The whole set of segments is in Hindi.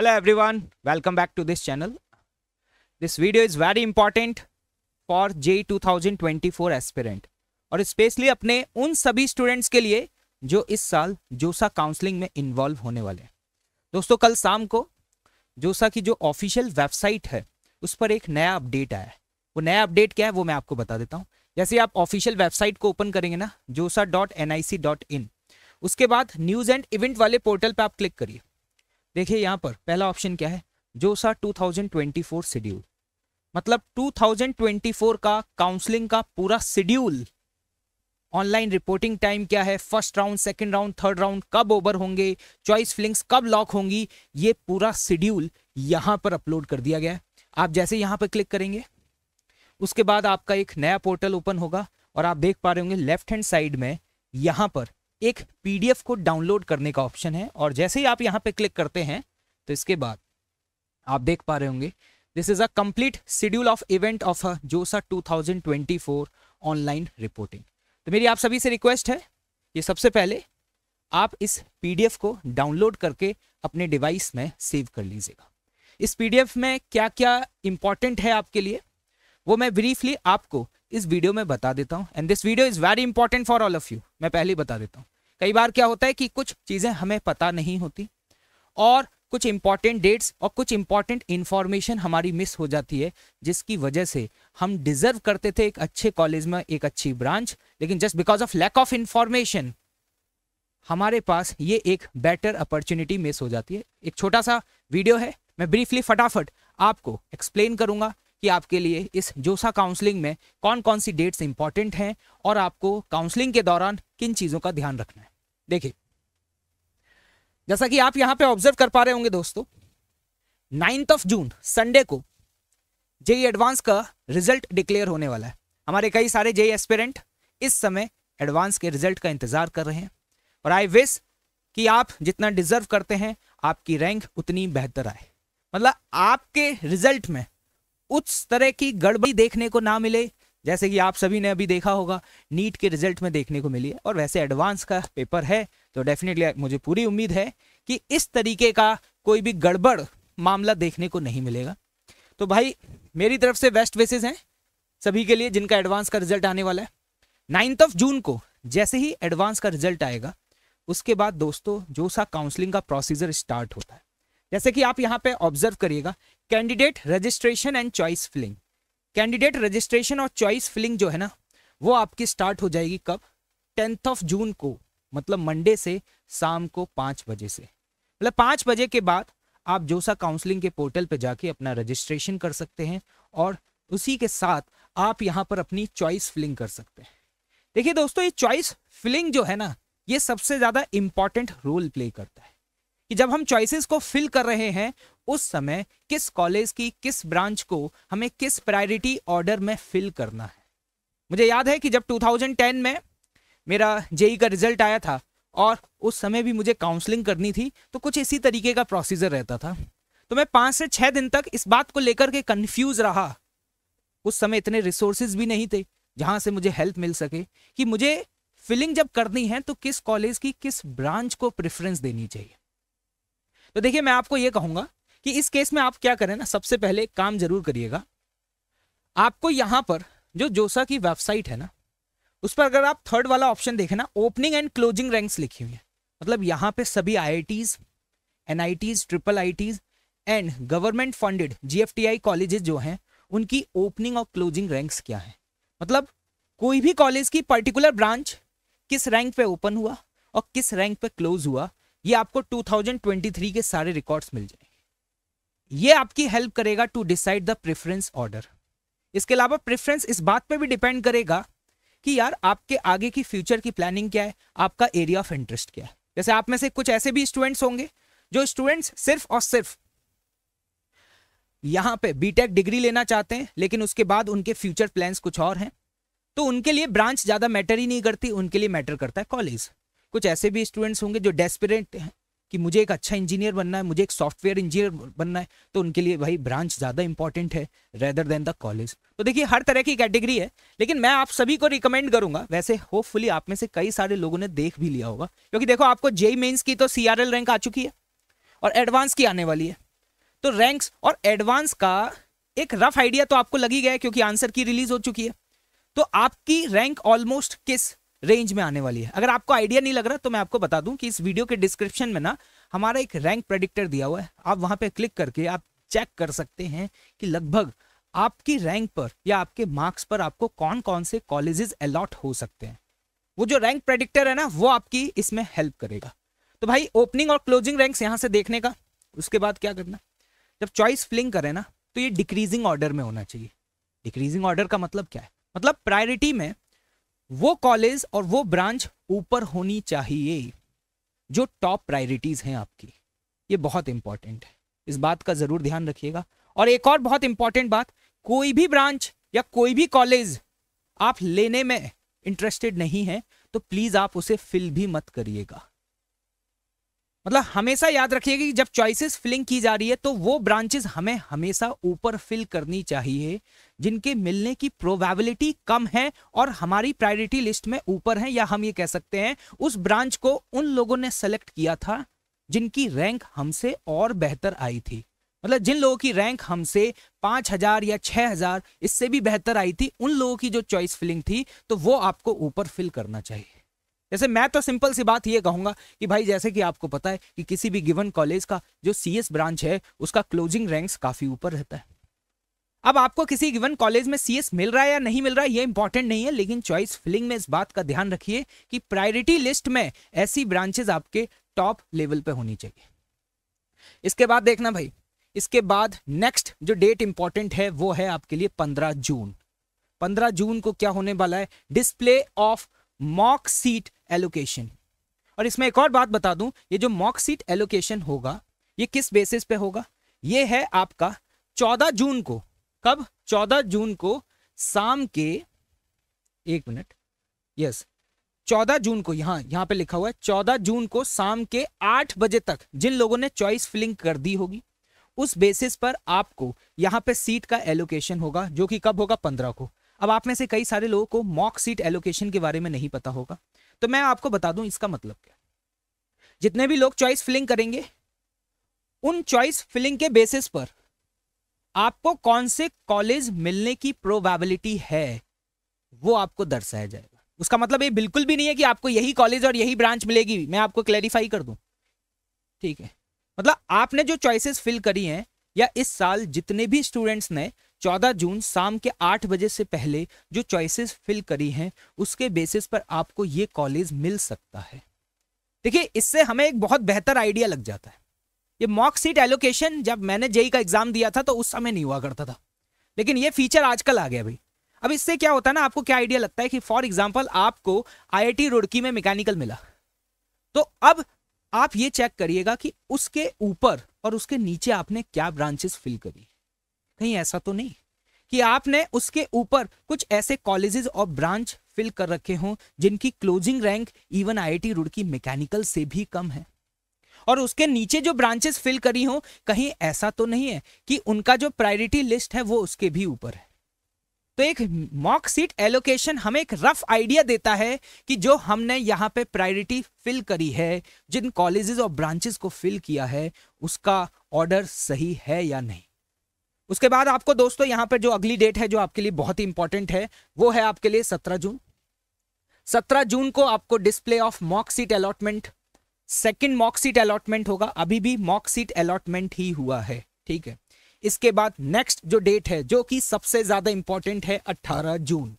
hello everyone welcome back to this channel this video is very important for 2024 aspirant और स्पेशली अपने उन सभी स्टूडेंट्स के लिए जो इस साल जोसा काउंसलिंग में इन्वॉल्व होने वाले हैं दोस्तों कल शाम को जोसा की जो ऑफिशियल वेबसाइट है उस पर एक नया अपडेट आया है वो नया अपडेट क्या है वो मैं आपको बता देता हूँ जैसे आप ऑफिशियल वेबसाइट को ओपन करेंगे ना JoSAA dot N I C dot in उसके बाद न्यूज़ एंड इवेंट वाले पोर्टल पर आप क्लिक करिए देखिए यहाँ पर पहला ऑप्शन क्या है जोसा 2024 शेड्यूल मतलब 2024 का काउंसलिंग का पूरा शेड्यूल ऑनलाइन रिपोर्टिंग टाइम क्या है first round second round third round कब ओवर होंगे चॉइस फिलिंग्स कब लॉक होंगी ये पूरा शेड्यूल यहाँ पर अपलोड कर दिया गया है आप जैसे यहाँ पर क्लिक करेंगे उसके बाद आपका एक नया पोर्टल ओपन होगा और आप देख पा रहे होंगे लेफ्ट हैंड साइड में यहाँ पर एक पीडीएफ को डाउनलोड करने का ऑप्शन है और जैसे ही आप यहाँ पे क्लिक करते हैं तो इसके बाद आप देख पा रहे होंगे this is a complete schedule of event of JoSAA 2024 online reporting तो मेरी आप सभी से रिक्वेस्ट है ये सबसे पहले आप इस पीडीएफ को डाउनलोड करके अपने डिवाइस में सेव कर लीजिएगा इस पीडीएफ में क्या क्या इंपॉर्टेंट है आपके लिए वो मैं ब्रीफली आपको इस वीडियो में बता देता हूँ and this video is very important for all of you मैं पहले ही बता देता हूँ कई बार क्या होता है कि कुछ चीज़ें हमें पता नहीं होती और कुछ इंपॉर्टेंट डेट्स और कुछ इंपॉर्टेंट इन्फॉर्मेशन हमारी मिस हो जाती है जिसकी वजह से हम डिजर्व करते थे एक अच्छे कॉलेज में एक अच्छी ब्रांच लेकिन just because of lack of information हमारे पास ये एक बेटर अपॉर्चुनिटी मिस हो जाती है एक छोटा सा वीडियो है मैं ब्रीफली फटाफट आपको एक्सप्लेन करूंगा कि आपके लिए इस जोसा काउंसलिंग में कौन कौन सी डेट्स इंपॉर्टेंट हैं और आपको काउंसलिंग के दौरान किन चीज़ों का ध्यान रखना है देखिए जैसा कि आप यहाँ पे ऑब्जर्व कर पा रहे होंगे दोस्तों नाइन्थ ऑफ जून संडे को जेई एडवांस e का रिजल्ट डिक्लेयर होने वाला है हमारे कई सारे जेई एस्पेरेंट e इस समय एडवांस के रिजल्ट का इंतजार कर रहे हैं और आई विश कि आप जितना डिजर्व करते हैं आपकी रैंक उतनी बेहतर आए मतलब आपके रिजल्ट में उस तरह की गड़बड़ी देखने को ना मिले जैसे कि आप सभी ने अभी देखा होगा नीट के रिजल्ट में देखने को मिली है और वैसे एडवांस का पेपर है तो डेफिनेटली मुझे पूरी उम्मीद है कि इस तरीके का कोई भी गड़बड़ मामला देखने को नहीं मिलेगा तो भाई मेरी तरफ से बेस्ट वेसेज हैं सभी के लिए जिनका एडवांस का रिजल्ट आने वाला है नाइन्थ ऑफ जून को जैसे ही एडवांस का रिजल्ट आएगा उसके बाद दोस्तों जो सा काउंसलिंग का प्रोसीजर स्टार्ट होता है जैसे कि आप यहाँ पे ऑब्जर्व करिएगा candidate registration and choice filling candidate registration और चॉइस फिलिंग जो है ना वो आपकी स्टार्ट हो जाएगी कब टेंथ ऑफ जून को मतलब मंडे से शाम को पाँच बजे से मतलब पाँच बजे के बाद आप जोसा काउंसलिंग के पोर्टल पर जाके अपना रजिस्ट्रेशन कर सकते हैं और उसी के साथ आप यहाँ पर अपनी चॉइस फिलिंग कर सकते हैं देखिए दोस्तों ये चॉइस फिलिंग जो है ना ये सबसे ज़्यादा इम्पॉर्टेंट रोल प्ले करता है कि जब हम चॉइसेस को फिल कर रहे हैं उस समय किस कॉलेज की किस ब्रांच को हमें किस प्रायोरिटी ऑर्डर में फिल करना है मुझे याद है कि जब 2010 में मेरा जेई का रिजल्ट आया था और उस समय भी मुझे काउंसलिंग करनी थी तो कुछ इसी तरीके का प्रोसीजर रहता था तो मैं पाँच से छः दिन तक इस बात को लेकर के कन्फ्यूज रहा उस समय इतने रिसोर्सेज भी नहीं थे जहाँ से मुझे हेल्प मिल सके कि मुझे फिलिंग जब करनी है तो किस कॉलेज की किस ब्रांच को प्रेफरेंस देनी चाहिए तो देखिए मैं आपको ये कहूंगा कि इस केस में आप क्या करें ना सबसे पहले काम जरूर करिएगा आपको यहाँ पर जो जोसा की वेबसाइट है ना उस पर अगर आप थर्ड वाला ऑप्शन देखें ना ओपनिंग एंड क्लोजिंग रैंक्स लिखी हुई है मतलब यहाँ पे सभी IITs NITs triple ITs and government funded GFTI colleges जो हैं उनकी ओपनिंग और क्लोजिंग रैंक्स क्या है मतलब कोई भी कॉलेज की पर्टिकुलर ब्रांच किस रैंक पे ओपन हुआ और किस रैंक पे क्लोज हुआ ये आपको 2023 के सारे रिकॉर्ड्स मिल जाएंगे ये आपकी हेल्प करेगा to decide the preference order इसके अलावा प्रेफरेंस इस बात पे भी डिपेंड करेगा कि यार आपके आगे की फ्यूचर की प्लानिंग क्या है आपका एरिया ऑफ इंटरेस्ट क्या है जैसे आप में से कुछ ऐसे भी स्टूडेंट्स होंगे जो स्टूडेंट्स सिर्फ और सिर्फ यहाँ पे बीटेक डिग्री लेना चाहते हैं लेकिन उसके बाद उनके फ्यूचर प्लान्स कुछ और हैं तो उनके लिए ब्रांच ज़्यादा मैटर ही नहीं करती उनके लिए मैटर करता है कॉलेज कुछ ऐसे भी स्टूडेंट्स होंगे जो डेस्परेट हैं कि मुझे एक अच्छा इंजीनियर बनना है मुझे एक सॉफ्टवेयर इंजीनियर बनना है तो उनके लिए भाई ब्रांच ज़्यादा इंपॉर्टेंट है रेदर देन द कॉलेज तो देखिए हर तरह की कैटेगरी है लेकिन मैं आप सभी को रिकमेंड करूंगा वैसे होपफुली आप में से कई सारे लोगों ने देख भी लिया होगा क्योंकि देखो आपको जेई मेन्स की तो सी रैंक आ चुकी है और एडवांस की आने वाली है तो रैंक्स और एडवांस का एक रफ आइडिया तो आपको लगी गया क्योंकि आंसर की रिलीज हो चुकी है तो आपकी रैंक ऑलमोस्ट किस रेंज में आने वाली है अगर आपको आइडिया नहीं लग रहा तो मैं आपको बता दूं कि इस वीडियो के डिस्क्रिप्शन में ना हमारा एक रैंक प्रेडिक्टर दिया हुआ है आप वहां पे क्लिक करके आप चेक कर सकते हैं कि लगभग आपकी रैंक पर या आपके मार्क्स पर आपको कौन कौन से कॉलेजेस अलॉट हो सकते हैं वो जो रैंक प्रेडिक्टर है ना वो आपकी इसमें हेल्प करेगा तो भाई ओपनिंग और क्लोजिंग रैंक यहाँ से देखने का उसके बाद क्या करना जब चॉइस फ्लिंग करें ना तो ये डिक्रीजिंग ऑर्डर में होना चाहिए डिक्रीजिंग ऑर्डर का मतलब क्या है मतलब प्रायोरिटी में वो कॉलेज और वो ब्रांच ऊपर होनी चाहिए जो टॉप प्रायोरिटीज हैं आपकी ये बहुत इंपॉर्टेंट है इस बात का जरूर ध्यान रखिएगा और एक और बहुत इंपॉर्टेंट बात कोई भी ब्रांच या कोई भी कॉलेज आप लेने में इंटरेस्टेड नहीं है तो प्लीज आप उसे फिल भी मत करिएगा मतलब हमेशा याद रखिएगा कि जब चॉइसेस फिलिंग की जा रही है तो वो ब्रांचेस हमें हमेशा ऊपर फिल करनी चाहिए जिनके मिलने की प्रोबेबिलिटी कम है और हमारी प्रायोरिटी लिस्ट में ऊपर है या हम ये कह सकते हैं उस ब्रांच को उन लोगों ने सेलेक्ट किया था जिनकी रैंक हमसे और बेहतर आई थी मतलब जिन लोगों की रैंक हमसे पाँच हजार या छः हजार इससे भी बेहतर आई थी उन लोगों की जो चॉइस फिलिंग थी तो वो आपको ऊपर फिल करना चाहिए जैसे मैं तो सिंपल सी बात ये कहूंगा कि भाई जैसे कि आपको पता है कि किसी भी गिवन कॉलेज का जो एस ब्रांच है उसका क्लोजिंग रैंक्स काफी ऊपर रहता है अब आपको किसी गिवन कॉलेज में सीएस मिल रहा है या नहीं मिल रहा है ये इंपॉर्टेंट नहीं है लेकिन चॉइस फिलिंग में इस बात का ध्यान रखिए कि प्रायोरिटी लिस्ट में ऐसी ब्रांचेस आपके टॉप लेवल पे होनी चाहिए इसके बाद देखना भाई इसके बाद नेक्स्ट जो डेट इंपॉर्टेंट है वो है आपके लिए पंद्रह जून पंद्रह जून को क्या होने वाला है display of mock seat allocation और इसमें एक और बात बता दूं ये जो मॉक सीट एलोकेशन होगा ये किस बेसिस पे होगा ये है आपका 14 जून को कब 14 जून को शाम के एक मिनट यस 14 जून को यहां यहां पे लिखा हुआ है 14 जून को शाम के 8 बजे तक जिन लोगों ने चॉइस फिलिंग कर दी होगी उस बेसिस पर आपको यहां पे सीट का एलोकेशन होगा जो कि कब होगा 15 को अब आप में से कई सारे लोगों को मॉक सीट एलोकेशन के बारे में नहीं पता होगा तो मैं आपको बता दूं इसका मतलब क्या जितने भी लोग चॉइस फिलिंग करेंगे उन चॉइस फिलिंग के बेसिस पर आपको कौन से कॉलेज मिलने की प्रोबेबिलिटी है वो आपको दर्शाया जाएगा उसका मतलब ये बिल्कुल भी नहीं है कि आपको यही कॉलेज और यही ब्रांच मिलेगी मैं आपको क्लैरिफाई कर दूं ठीक है मतलब आपने जो चॉइसेस फिल करी हैं या इस साल जितने भी स्टूडेंट्स ने 14 जून शाम के 8 बजे से पहले जो चॉइसेस फिल करी हैं उसके बेसिस पर आपको ये कॉलेज मिल सकता है देखिए इससे हमें एक बहुत बेहतर आइडिया लग जाता है ये मॉक सीट एलोकेशन जब मैंने जेई e का एग्जाम दिया था तो उस समय नहीं हुआ करता था लेकिन ये फीचर आजकल आ गया भाई अब इससे क्या होता है ना आपको क्या आइडिया लगता है कि फॉर एग्जाम्पल आपको आई रुड़की में मैकेनिकल मिला तो अब आप ये चेक करिएगा कि उसके ऊपर और उसके नीचे आपने क्या ब्रांचेस फिल करी कहीं ऐसा तो नहीं कि आपने उसके ऊपर कुछ ऐसे कॉलेजेस और ब्रांच फिल कर रखे हों जिनकी closing rank even IIT Roorkee mechanical से भी कम है और उसके नीचे जो ब्रांचेस फिल करी हों कहीं ऐसा तो नहीं है कि उनका जो प्रायोरिटी लिस्ट है वो उसके भी ऊपर है तो एक मॉक सीट एलोकेशन हमें एक रफ आइडिया देता है कि जो हमने यहाँ पे प्रायोरिटी फिल करी है जिन कॉलेजेस और ब्रांचेस को फिल किया है उसका ऑर्डर सही है या नहीं उसके बाद आपको दोस्तों यहां पर जो अगली डेट है जो आपके लिए बहुत ही इंपॉर्टेंट है वो है आपके लिए सत्रह जून सत्रह जून को आपको display of mock seat allotment second mock seat allotment होगा अभी भी मॉक सीट अलॉटमेंट ही हुआ है ठीक है इसके बाद नेक्स्ट जो डेट है जो कि सबसे ज्यादा इंपॉर्टेंट है 18 June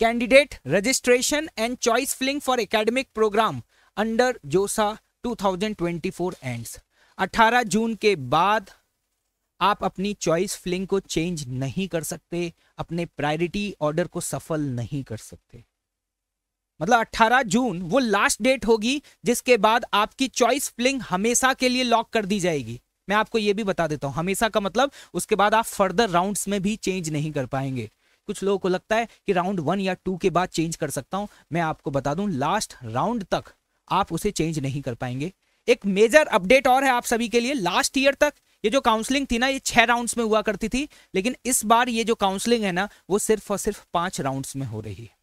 candidate registration and choice filling for academic program under JoSAA 2024 ends 18 जून के बाद आप अपनी चॉइस फ्लिंग को चेंज नहीं कर सकते अपने प्रायोरिटी ऑर्डर को सफल नहीं कर सकते मतलब 18 जून वो लास्ट डेट होगी जिसके बाद आपकी चॉइस फ्लिंग हमेशा के लिए लॉक कर दी जाएगी मैं आपको ये भी बता देता हूं हमेशा का मतलब उसके बाद आप फर्दर राउंड्स में भी चेंज नहीं कर पाएंगे कुछ लोगों को लगता है कि राउंड वन या टू के बाद चेंज कर सकता हूं मैं आपको बता दूं लास्ट राउंड तक आप उसे चेंज नहीं कर पाएंगे एक मेजर अपडेट और है आप सभी के लिए लास्ट ईयर तक ये जो काउंसलिंग थी ना ये छह राउंड्स में हुआ करती थी लेकिन इस बार ये जो काउंसलिंग है ना वो सिर्फ और सिर्फ पांच राउंड्स में हो रही है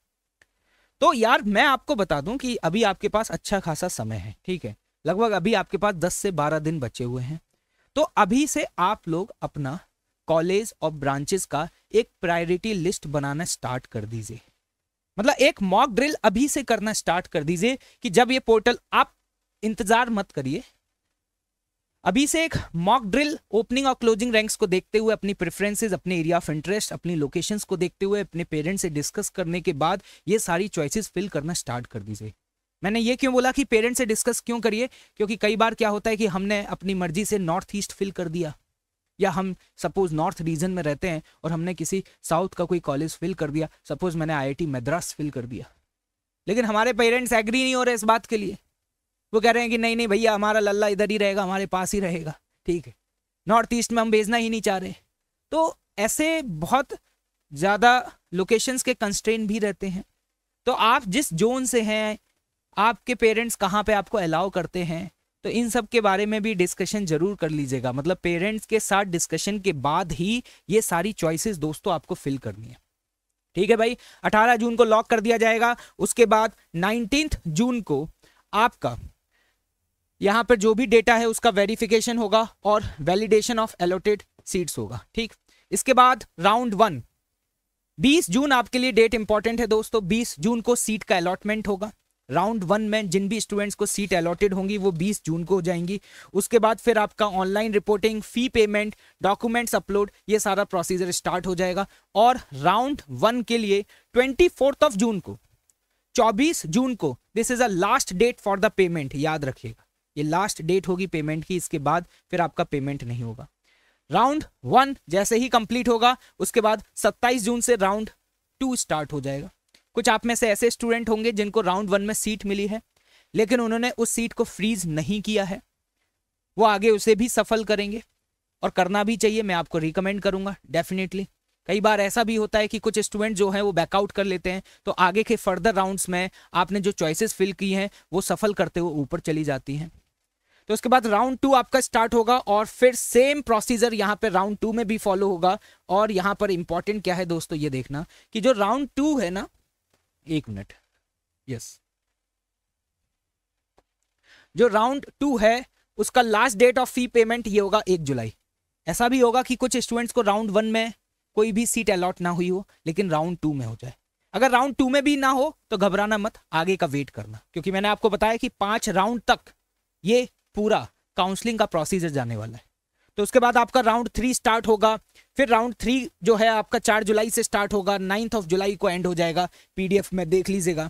तो यार मैं आपको बता दूं कि अभी आपके पास अच्छा खासा समय है ठीक है लगभग अभी आपके पास दस से बारह दिन बचे हुए हैं तो अभी से आप लोग अपना कॉलेज और ब्रांचेस का एक प्रायोरिटी लिस्ट बनाना स्टार्ट कर दीजिए मतलब एक मॉक ड्रिल अभी से करना स्टार्ट कर दीजिए कि जब ये पोर्टल आप इंतजार मत करिए अभी से एक मॉक ड्रिल ओपनिंग और क्लोजिंग रैंक्स को देखते हुए अपनी प्रेफरेंसेस अपने एरिया ऑफ इंटरेस्ट अपनी लोकेशंस को देखते हुए अपने पेरेंट्स से डिस्कस करने के बाद ये सारी चॉइसेस फिल करना स्टार्ट कर दीजिए मैंने ये क्यों बोला कि पेरेंट्स से डिस्कस क्यों करिए क्योंकि कई बार क्या होता है कि हमने अपनी मर्जी से नॉर्थ ईस्ट फिल कर दिया या हम सपोज नॉर्थ रीजन में रहते हैं और हमने किसी साउथ का कोई कॉलेज फिल कर दिया सपोज मैंने आई मद्रास फिल कर दिया लेकिन हमारे पेरेंट्स एग्री नहीं हो रहे इस बात के लिए वो कह रहे हैं कि नहीं नहीं भैया हमारा लल्ला इधर ही रहेगा हमारे पास ही रहेगा ठीक है नॉर्थ ईस्ट में हम भेजना ही नहीं चाह रहे तो ऐसे बहुत ज़्यादा लोकेशंस के कंस्ट्रेन भी रहते हैं तो आप जिस जोन से हैं आपके पेरेंट्स कहाँ पे आपको अलाउ करते हैं तो इन सब के बारे में भी डिस्कशन जरूर कर लीजिएगा मतलब पेरेंट्स के साथ डिस्कशन के बाद ही ये सारी चॉइसेस दोस्तों आपको फिल करनी है ठीक है भाई 18 जून को लॉक कर दिया जाएगा उसके बाद नाइनटीन जून को आपका यहाँ पर जो भी डेटा है उसका वेरिफिकेशन होगा और वैलिडेशन ऑफ एलोटेड सीट्स होगा ठीक इसके बाद राउंड वन 20 जून आपके लिए डेट इंपॉर्टेंट है दोस्तों 20 जून को सीट का अलॉटमेंट होगा राउंड वन में जिन भी स्टूडेंट्स को सीट अलॉटेड होंगी वो 20 जून को हो जाएंगी उसके बाद फिर आपका online reporting fee payment documents upload ये सारा प्रोसीजर स्टार्ट हो जाएगा और राउंड वन के लिए ट्वेंटी ऑफ जून को चौबीस जून को this is a last date for the payment याद रखिएगा ये लास्ट डेट होगी पेमेंट की इसके बाद फिर आपका पेमेंट नहीं होगा राउंड वन जैसे ही कंप्लीट होगा उसके बाद 27 जून से राउंड टू स्टार्ट हो जाएगा कुछ आप में से ऐसे स्टूडेंट होंगे जिनको राउंड वन में सीट मिली है लेकिन उन्होंने उस सीट को फ्रीज नहीं किया है वो आगे उसे भी सफल करेंगे और करना भी चाहिए मैं आपको रिकमेंड करूंगा डेफिनेटली कई बार ऐसा भी होता है कि कुछ स्टूडेंट जो हैं वो बैकआउट कर लेते हैं तो आगे के फर्दर राउंड्स में आपने जो चॉइसेस फिल की हैं वो सफल करते हुए ऊपर चली जाती हैं तो उसके बाद राउंड टू आपका स्टार्ट होगा और फिर सेम प्रोसीजर यहाँ पर राउंड टू में भी फॉलो होगा और यहाँ पर इंपॉर्टेंट क्या है दोस्तों ये देखना कि जो राउंड टू है ना एक मिनट यस जो राउंड टू है उसका last date of fee payment ये होगा एक जुलाई ऐसा भी होगा कि कुछ स्टूडेंट्स को राउंड वन में कोई भी सीट अलॉट ना हुई हो लेकिन राउंड टू में हो जाए अगर राउंड टू में भी ना हो तो घबराना मत आगे का वेट करना क्योंकि मैंने आपको बताया कि पांच राउंड तक ये पूरा काउंसलिंग का प्रोसीजर जाने वाला है तो उसके बाद आपका राउंड थ्री स्टार्ट होगा फिर राउंड थ्री जो है आपका चार जुलाई से स्टार्ट होगा नाइन्थ ऑफ जुलाई को एंड हो जाएगा पीडीएफ में देख लीजिएगा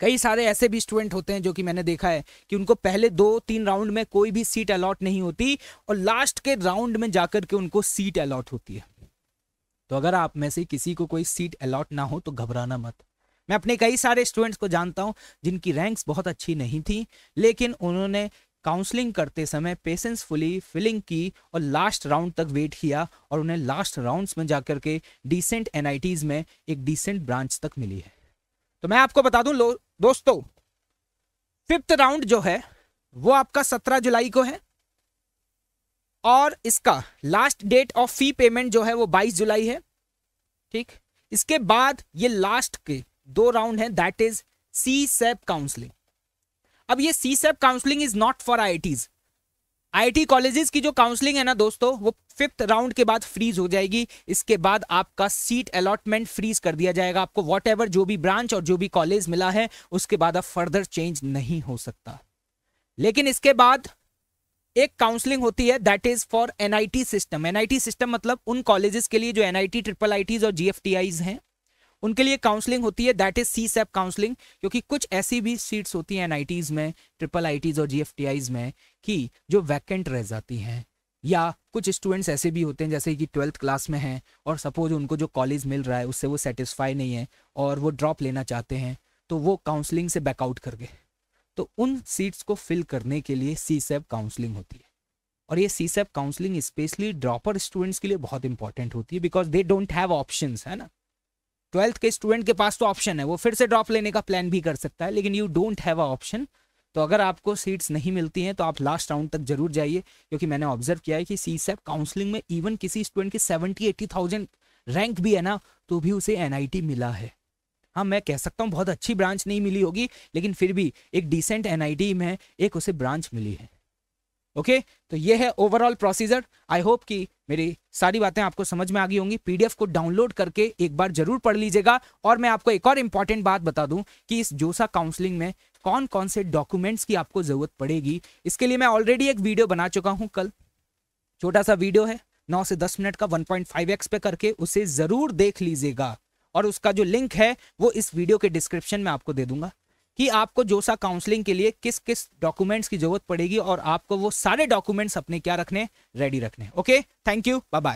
कई सारे ऐसे भी स्टूडेंट होते हैं जो कि मैंने देखा है कि उनको पहले दो तीन राउंड में कोई भी सीट अलॉट नहीं होती और लास्ट के राउंड में जाकर के उनको सीट अलॉट होती है तो अगर आप में से किसी को कोई सीट अलॉट ना हो तो घबराना मत मैं अपने कई सारे स्टूडेंट्स को जानता हूं जिनकी रैंक्स बहुत अच्छी नहीं थी लेकिन उन्होंने काउंसलिंग करते समय पेशेंसफुली फिलिंग की और लास्ट राउंड तक वेट किया और उन्हें लास्ट राउंड्स में जाकर के डिसेंट एन में एक डिसेंट ब्रांच तक मिली है तो मैं आपको बता दूं दोस्तों फिफ्थ राउंड जो है वो आपका सत्रह जुलाई को है और इसका last date of fee payment जो है वो बाईस जुलाई है ठीक इसके बाद ये लास्ट के दो राउंड है that is CSAB counselling अब ये CSAB counselling is not for I IIT colleges की जो काउंसलिंग है ना दोस्तों वो फिफ्थ राउंड के बाद फ्रीज हो जाएगी इसके बाद आपका सीट अलॉटमेंट फ्रीज कर दिया जाएगा आपको वॉट जो भी ब्रांच और जो भी कॉलेज मिला है उसके बाद अब फर्दर चेंज नहीं हो सकता लेकिन इसके बाद एक काउंसलिंग होती है that is for NIT system NIT system मतलब उन कॉलेजेस के लिए जो एनआईटी ट्रिपल आईटीज और जीएफटीआईज हैं उनके लिए काउंसलिंग होती है that is CSAB counselling क्योंकि कुछ ऐसी भी सीट्स होती हैं एन में ट्रिपल आई और जी में कि जो वैकेंट रह जाती हैं या कुछ स्टूडेंट्स ऐसे भी होते हैं जैसे कि ट्वेल्थ क्लास में हैं और सपोज उनको जो कॉलेज मिल रहा है उससे वो सेटिस्फाई नहीं है और वो ड्रॉप लेना चाहते हैं तो वो काउंसलिंग से बैकआउट कर गए तो उन सीट्स को फिल करने के लिए सी सेप काउंसलिंग होती है और ये CSAB counselling specially dropper students के लिए बहुत इंपॉर्टेंट होती है because they don't have option है ना ट्वेल्थ के स्टूडेंट के पास तो ऑप्शन है वो फिर से ड्रॉप लेने का प्लान भी कर सकता है लेकिन you don't have a option तो अगर आपको सीट्स नहीं मिलती हैं तो आप लास्ट राउंड तक जरूर जाइए क्योंकि मैंने ऑब्जर्व किया है कि सी सेप काउंसलिंग में इवन किसी स्टूडेंट की सेवेंटी एट्टी थाउजेंड रैंक भी है ना तो भी उसे एन मिला है हाँ मैं कह सकता हूँ बहुत अच्छी ब्रांच नहीं मिली होगी लेकिन फिर भी एक डिसेंट एन में एक उसे ब्रांच मिली है ओके तो ये है ओवरऑल प्रोसीजर आई होप कि मेरी सारी बातें आपको समझ में आ गई होंगी पीडीएफ को डाउनलोड करके एक बार जरूर पढ़ लीजिएगा और मैं आपको एक और इंपॉर्टेंट बात बता दूं कि इस जोसा काउंसलिंग में कौन कौन से डॉक्यूमेंट्स की आपको जरूरत पड़ेगी इसके लिए मैं ऑलरेडी एक वीडियो बना चुका हूँ कल छोटा सा वीडियो है नौ से दस मिनट का वन पे करके उसे जरूर देख लीजिएगा और उसका जो लिंक है वो इस वीडियो के डिस्क्रिप्शन में आपको दे दूंगा कि आपको जोसा काउंसलिंग के लिए किस किस डॉक्यूमेंट्स की जरूरत पड़ेगी और आपको वो सारे डॉक्यूमेंट्स अपने क्या रखने रेडी रखने okay thank you bye bye